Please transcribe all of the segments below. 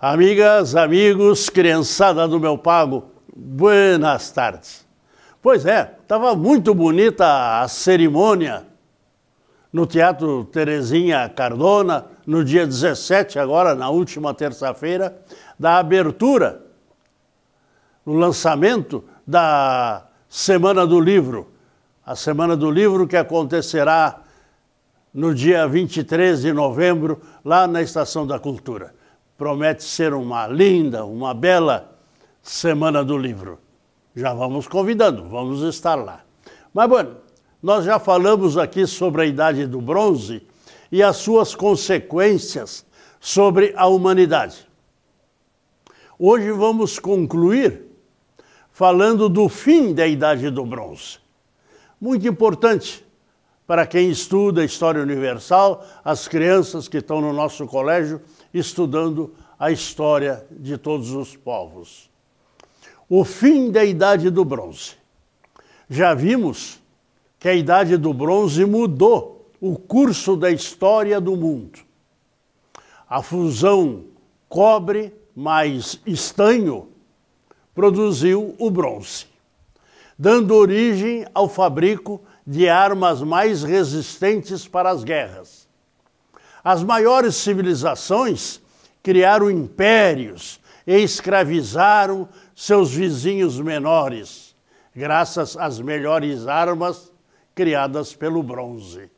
Amigas, amigos, criançada do meu pago, buenas tardes. Pois é, estava muito bonita a cerimônia no Teatro Terezinha Cardona, no dia 17, agora na última terça-feira, da abertura, no lançamento da Semana do Livro. A Semana do Livro que acontecerá no dia 23 de novembro, lá na Estação da Cultura promete ser uma linda, uma bela semana do livro. Já vamos convidando, vamos estar lá. Mas, bueno, nós já falamos aqui sobre a Idade do Bronze e as suas consequências sobre a humanidade. Hoje vamos concluir falando do fim da Idade do Bronze. Muito importante, para quem estuda a história universal, as crianças que estão no nosso colégio estudando a história de todos os povos. O fim da Idade do Bronze. Já vimos que a Idade do Bronze mudou o curso da história do mundo. A fusão cobre mais estanho produziu o bronze, dando origem ao fabrico de armas mais resistentes para as guerras. As maiores civilizações criaram impérios e escravizaram seus vizinhos menores, graças às melhores armas criadas pelo bronze.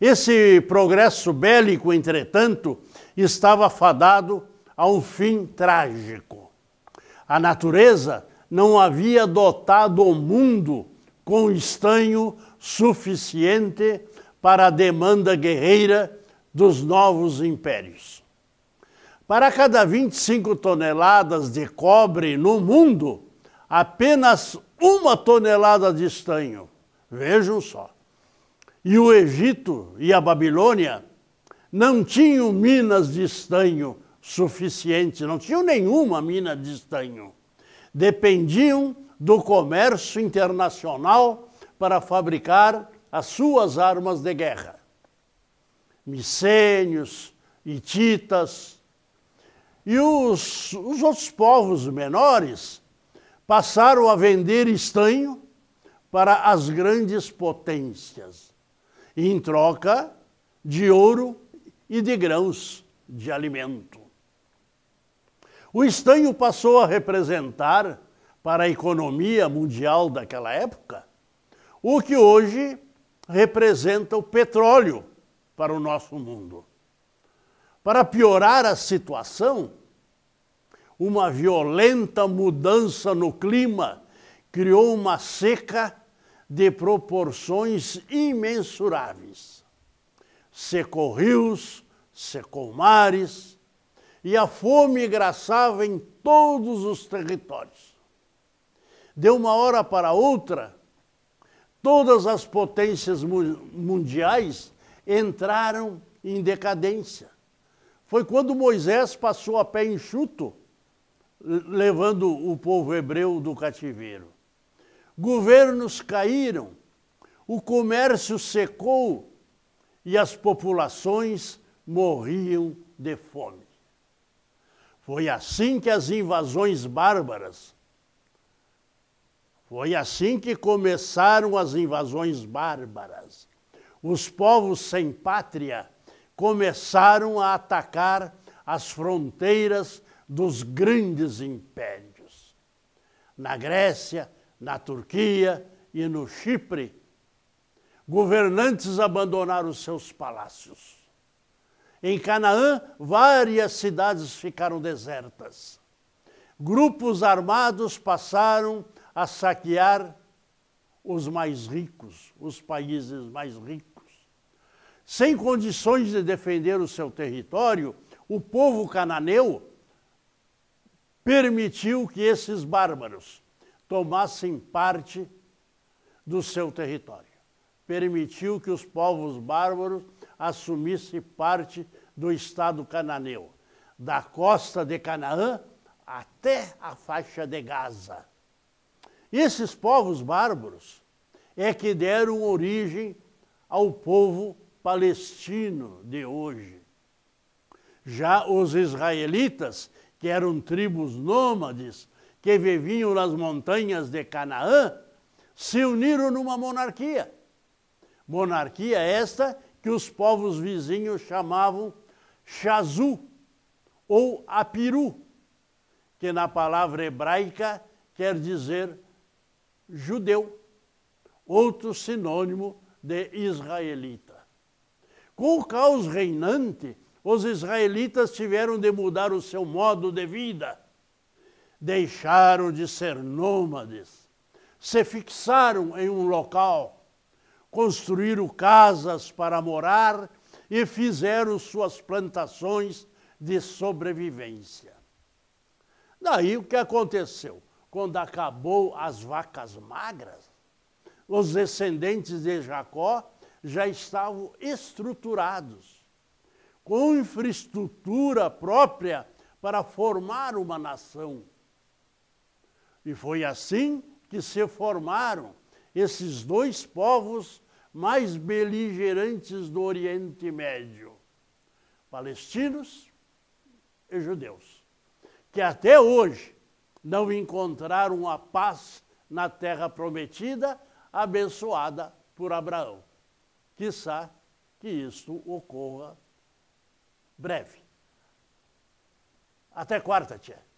Esse progresso bélico, entretanto, estava fadado a um fim trágico. A natureza não havia dotado o mundo com estanho suficiente para a demanda guerreira dos novos impérios. Para cada 25 toneladas de cobre no mundo, apenas uma tonelada de estanho. Vejam só. E o Egito e a Babilônia não tinham minas de estanho suficientes. não tinham nenhuma mina de estanho. Dependiam do comércio internacional para fabricar as suas armas de guerra. Micênios, hititas. E os, os outros povos menores passaram a vender estanho para as grandes potências, em troca de ouro e de grãos de alimento. O estanho passou a representar, para a economia mundial daquela época, o que hoje representa o petróleo para o nosso mundo. Para piorar a situação, uma violenta mudança no clima criou uma seca de proporções imensuráveis. Secou rios, secou mares, e a fome graçava em todos os territórios. De uma hora para outra, Todas as potências mundiais entraram em decadência. Foi quando Moisés passou a pé enxuto, levando o povo hebreu do cativeiro. Governos caíram, o comércio secou e as populações morriam de fome. Foi assim que as invasões bárbaras foi assim que começaram as invasões bárbaras. Os povos sem pátria começaram a atacar as fronteiras dos grandes impérios. Na Grécia, na Turquia e no Chipre, governantes abandonaram seus palácios. Em Canaã, várias cidades ficaram desertas. Grupos armados passaram a saquear os mais ricos, os países mais ricos. Sem condições de defender o seu território, o povo cananeu permitiu que esses bárbaros tomassem parte do seu território. Permitiu que os povos bárbaros assumissem parte do estado cananeu, da costa de Canaã até a faixa de Gaza. Esses povos bárbaros é que deram origem ao povo palestino de hoje. Já os israelitas, que eram tribos nômades que viviam nas montanhas de Canaã, se uniram numa monarquia. Monarquia esta que os povos vizinhos chamavam Shazu ou Apiru, que na palavra hebraica quer dizer judeu, outro sinônimo de israelita. Com o caos reinante, os israelitas tiveram de mudar o seu modo de vida. Deixaram de ser nômades, se fixaram em um local, construíram casas para morar e fizeram suas plantações de sobrevivência. Daí o que aconteceu? quando acabou as vacas magras, os descendentes de Jacó já estavam estruturados, com infraestrutura própria para formar uma nação. E foi assim que se formaram esses dois povos mais beligerantes do Oriente Médio: palestinos e judeus, que até hoje não encontraram a paz na terra prometida, abençoada por Abraão. Quisá que isto ocorra breve. Até quarta, tia.